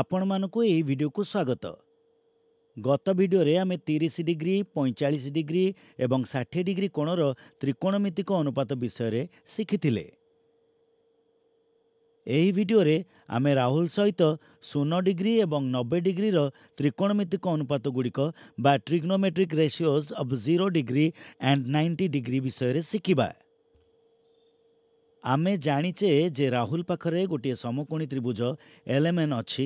ଆପଣମାନଙ୍କୁ ଏହି ଭିଡ଼ିଓକୁ ସ୍ୱାଗତ ଗତ ଭିଡ଼ିଓରେ ଆମେ ତିରିଶ ଡିଗ୍ରୀ ପଇଁଚାଳିଶ ଡିଗ୍ରୀ ଏବଂ ଷାଠିଏ ଡିଗ୍ରୀ କୋଣର ତ୍ରିକୋଣମିତିକ ଅନୁପାତ ବିଷୟରେ ଶିଖିଥିଲେ ଏହି ଭିଡ଼ିଓରେ ଆମେ ରାହୁଲ ସହିତ ଶୂନ ଡିଗ୍ରୀ ଏବଂ ନବେ ଡିଗ୍ରୀର ତ୍ରିକୋଣମିତିକ ଅନୁପାତଗୁଡ଼ିକ ବା trigonometric ratios of zero degree and ninety degree ବିଷୟରେ ଶିଖିବା ଆମେ ଜାଣିଛେ ଯେ ରାହୁଲ ପାଖରେ ଗୋଟିଏ ସମକୋଣୀ ତ୍ରିଭୁଜ ଏଲ୍ଏମ୍ଏନ୍ ଅଛି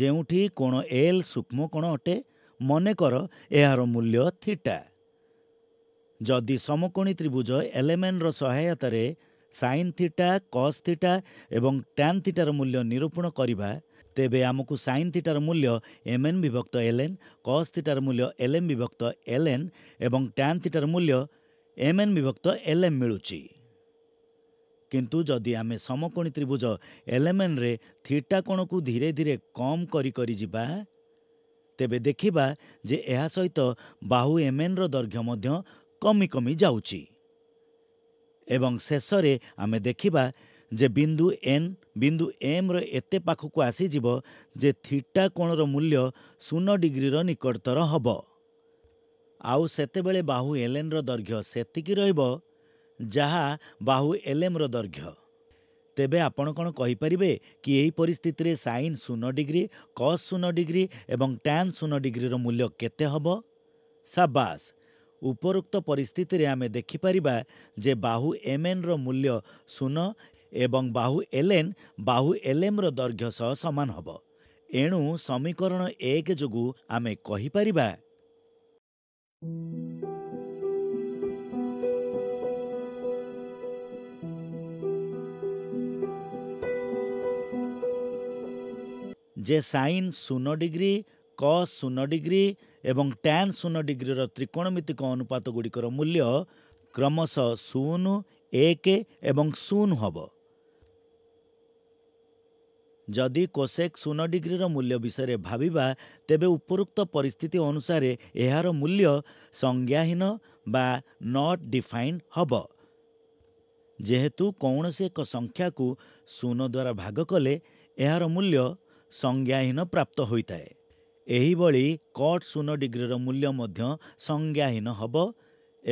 ଯେଉଁଠି କୋଣ ଏଲ୍ ସୂକ୍ଷ୍ମ କୋଣ ଅଟେ ମନେକର ଏହାର ମୂଲ୍ୟ ଥିଟା ଯଦି ସମକୋଣୀ ତ୍ରିଭୁଜ ଏଲ୍ଏମ୍ଏନ୍ର ସହାୟତାରେ ସାଇନ୍ ଥିଟା କସ୍ ଥିଟା ଏବଂ ଟ୍ୟାନ୍ ଥିଟାର ମୂଲ୍ୟ ନିରୂପଣ କରିବା ତେବେ ଆମକୁ ସାଇନ୍ ଥିଟାର ମୂଲ୍ୟ ଏମ୍ଏନ୍ ବିଭକ୍ତ ଏଲ୍ଏନ୍ କସ୍ ଥିଟାର ମୂଲ୍ୟ ଏଲ୍ଏମ୍ ବିଭକ୍ତ ଏଲ୍ଏନ୍ ଏବଂ ଟ୍ୟାନ୍ ଥିଟାର ମୂଲ୍ୟ ଏମ୍ଏନ୍ ବିଭକ୍ତ ଏଲ୍ଏମ୍ ମିଳୁଛି କିନ୍ତୁ ଯଦି ଆମେ ସମକୋଣୀ ତ୍ରିଭୁଜ ଏଲେମେନ୍ରେ ଥିଟା କୋଣକୁ ଧୀରେ ଧୀରେ କମ୍ କରି କରିଯିବା ତେବେ ଦେଖିବା ଯେ ଏହା ସହିତ ବାହୁ ଏମେନ୍ର ଦୈର୍ଘ୍ୟ ମଧ୍ୟ କମି କମି ଯାଉଛି ଏବଂ ଶେଷରେ ଆମେ ଦେଖିବା ଯେ ବିନ୍ଦୁ ଏନ୍ ବିନ୍ଦୁ ଏମ୍ର ଏତେ ପାଖକୁ ଆସିଯିବ ଯେ ଥିଟା କୋଣର ମୂଲ୍ୟ ଶୂନ ଡିଗ୍ରୀର ନିକଟତର ହେବ ଆଉ ସେତେବେଳେ ବାହୁ ଏଲେନ୍ର ଦୈର୍ଘ୍ୟ ସେତିକି ରହିବ ଯାହା ବାହୁ ଏଲ୍ଏମ୍ର ଦୈର୍ଘ୍ୟ ତେବେ ଆପଣ କ'ଣ କହିପାରିବେ କି ଏହି ପରିସ୍ଥିତିରେ ସାଇନ୍ ଶୂନ ଡିଗ୍ରୀ କସ୍ ଶୂନ ଡିଗ୍ରୀ ଏବଂ ଟ୍ୟାନ୍ ଶୂନ ଡିଗ୍ରୀର ମୂଲ୍ୟ କେତେ ହେବ ସାବାସ୍ ଉପରୋକ୍ତ ପରିସ୍ଥିତିରେ ଆମେ ଦେଖିପାରିବା ଯେ ବାହୁ ଏମ୍ଏନ୍ର ମୂଲ୍ୟ ଶୂନ ଏବଂ ବାହୁ ଏଲ୍ଏନ୍ ବାହୁ ଏଲ୍ଏମ୍ର ଦୈର୍ଘ୍ୟ ସହ ସମାନ ହେବ ଏଣୁ ସମୀକରଣ ଏକ ଯୋଗୁଁ ଆମେ କହିପାରିବା ଯେ ସାଇନ୍ ଶୂନ ଡିଗ୍ରୀ କସ୍ ଶୂନ ଡିଗ୍ରୀ ଏବଂ ଟ୍ୟାନ୍ ଶୂନ ଡିଗ୍ରୀର ତ୍ରିକୋଣମିତିକ ଅନୁପାତ ଗୁଡ଼ିକର ମୂଲ୍ୟ କ୍ରମଶଃ ଶୂନ ଏକ ଏବଂ ଶୂନ ହେବ ଯଦି କୋସେକ୍ ଶୂନ ଡିଗ୍ରୀର ମୂଲ୍ୟ ବିଷୟରେ ଭାବିବା ତେବେ ଉପରୁକ୍ତ ପରିସ୍ଥିତି ଅନୁସାରେ ଏହାର ମୂଲ୍ୟ ସଂଜ୍ଞାହୀନ ବା ନଟ୍ ଡିଫାଇନ୍ ହେବ ଯେହେତୁ କୌଣସି ଏକ ସଂଖ୍ୟାକୁ ଶୂନ ଦ୍ୱାରା ଭାଗ କଲେ ଏହାର ମୂଲ୍ୟ ସଂଜ୍ଞାହୀନ ପ୍ରାପ୍ତ ହୋଇଥାଏ ଏହିଭଳି କଟ୍ ଶୂନ ଡିଗ୍ରୀର ମୂଲ୍ୟ ମଧ୍ୟ ସଂଜ୍ଞାହୀନ ହେବ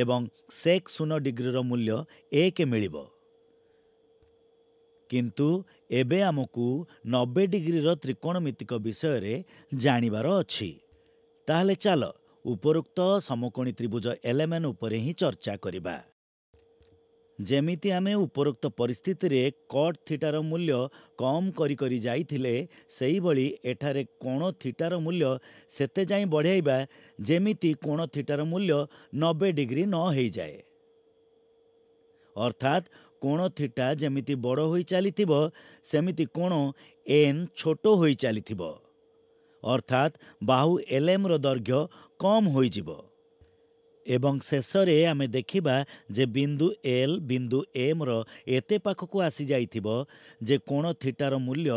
ଏବଂ ସେକ୍ ଶୂନ ଡିଗ୍ରୀର ମୂଲ୍ୟ ଏକ ମିଳିବ କିନ୍ତୁ ଏବେ ଆମକୁ ନବେ ଡିଗ୍ରୀର ତ୍ରିକୋଣମିତିକ ବିଷୟରେ ଜାଣିବାର ଅଛି ତାହେଲେ ଚାଲ ଉପରୋକ୍ତ ସମକୋଣୀ ତ୍ରିଭୁଜ ଏଲେମେନ୍ ଉପରେ ହିଁ ଚର୍ଚ୍ଚା କରିବା ଯେମିତି ଆମେ ଉପରୋକ୍ତ ପରିସ୍ଥିତିରେ କଟ୍ ଥିଟାର ମୂଲ୍ୟ କମ୍ କରି କରି ଯାଇଥିଲେ ସେହିଭଳି ଏଠାରେ କୋଣ ଥିଟାର ମୂଲ୍ୟ ସେତେ ଯାଏଁ ବଢ଼ାଇବା ଯେମିତି କୋଣ ଥିଟାର ମୂଲ୍ୟ ନବେ ଡିଗ୍ରୀ ନ ହୋଇଯାଏ ଅର୍ଥାତ୍ କୋଣ ଥିଟା ଯେମିତି ବଡ଼ ହୋଇ ଚାଲିଥିବ ସେମିତି କୋଣ ଏନ୍ ଛୋଟ ହୋଇ ଚାଲିଥିବ ଅର୍ଥାତ୍ ବାହୁ ଏଲ୍ଏମ୍ର ଦୈର୍ଘ୍ୟ କମ୍ ହୋଇଯିବ ଏବଂ ଶେଷରେ ଆମେ ଦେଖିବା ଯେ ବିନ୍ଦୁ ଏଲ୍ ବିନ୍ଦୁ ଏମ୍ର ଏତେ ପାଖକୁ ଆସିଯାଇଥିବ ଯେ କୋଣ ଥିଟାର ମୂଲ୍ୟ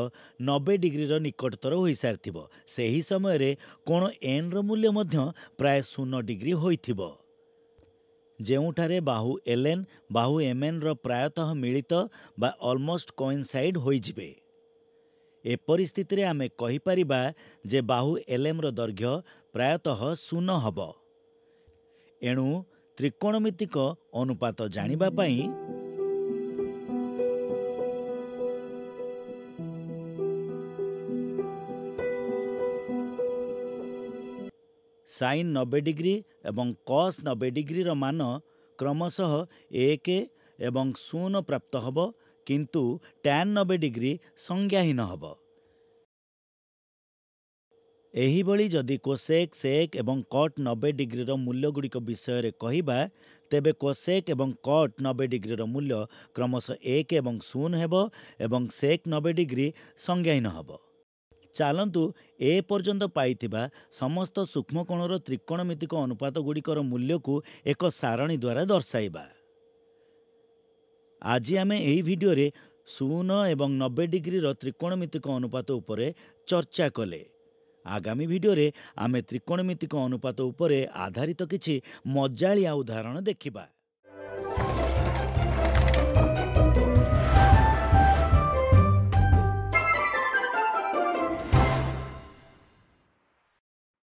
ନବେ ଡିଗ୍ରୀର ନିକଟତର ହୋଇସାରିଥିବ ସେହି ସମୟରେ କୋଣ ଏନ୍ର ମୂଲ୍ୟ ମଧ୍ୟ ପ୍ରାୟ ଶୂନ ଡିଗ୍ରୀ ହୋଇଥିବ ଯେଉଁଠାରେ ବାହୁ ଏଲ୍ଏନ୍ ବାହୁ ଏମ୍ଏନ୍ର ପ୍ରାୟତଃ ମିଳିତ ବା ଅଲମୋଷ୍ଟ କଇନ୍ସାଇଡ଼୍ ହୋଇଯିବେ ଏପରି ସ୍ଥିତିରେ ଆମେ କହିପାରିବା ଯେ ବାହୁ ଏଲ୍ଏମ୍ର ଦୈର୍ଘ୍ୟ ପ୍ରାୟତଃ ଶୂନ ହେବ ଏଣୁ ତ୍ରିକୋଣମିତିକ ଅନୁପାତ ଜାଣିବା ପାଇଁ ସାଇନ୍ ନବେ ଡିଗ୍ରୀ ଏବଂ କସ୍ ନବେ ଡିଗ୍ରୀର ମାନ କ୍ରମଶଃ ଏକ ଏବଂ ଶୂନ ପ୍ରାପ୍ତ ହେବ କିନ୍ତୁ ଟ୍ୟାନ୍ ନବେ ଡିଗ୍ରୀ ସଂଜ୍ଞାହୀନ ହେବ ଏହିଭଳି ଯଦି କୋସେକ୍ ସେକ୍ ଏବଂ କଟ୍ ନବେ ଡିଗ୍ରୀର ମୂଲ୍ୟଗୁଡ଼ିକ ବିଷୟରେ କହିବା ତେବେ କୋସେକ୍ ଏବଂ କଟ୍ ନବେ ଡିଗ୍ରୀର ମୂଲ୍ୟ କ୍ରମଶଃ ଏକ ଏବଂ ଶୂନ ହେବ ଏବଂ ସେକ୍ ନବେ ଡିଗ୍ରୀ ସଂଜ୍ଞାହୀନ ହେବ ଚାଲନ୍ତୁ ଏ ପର୍ଯ୍ୟନ୍ତ ପାଇଥିବା ସମସ୍ତ ସୂକ୍ଷ୍ମକୋଣର ତ୍ରିକୋଣମିତିକ ଗୁଡ଼ିକର ମୂଲ୍ୟକୁ ଏକ ସାରଣୀ ଦ୍ୱାରା ଦର୍ଶାଇବା ଆଜି ଆମେ ଏହି ଭିଡ଼ିଓରେ ଶୂନ ଏବଂ ନବେ ଡିଗ୍ରୀର ତ୍ରିକୋଣମିତିକ ଅନୁପାତ ଉପରେ ଚର୍ଚ୍ଚା କଲେ ଆଗାମୀ ଭିଡ଼ିଓରେ ଆମେ ତ୍ରିକୋଣମିତିକ ଅନୁପାତ ଉପରେ ଆଧାରିତ କିଛି ମଜାଳିଆ ଉଦାହରଣ ଦେଖିବା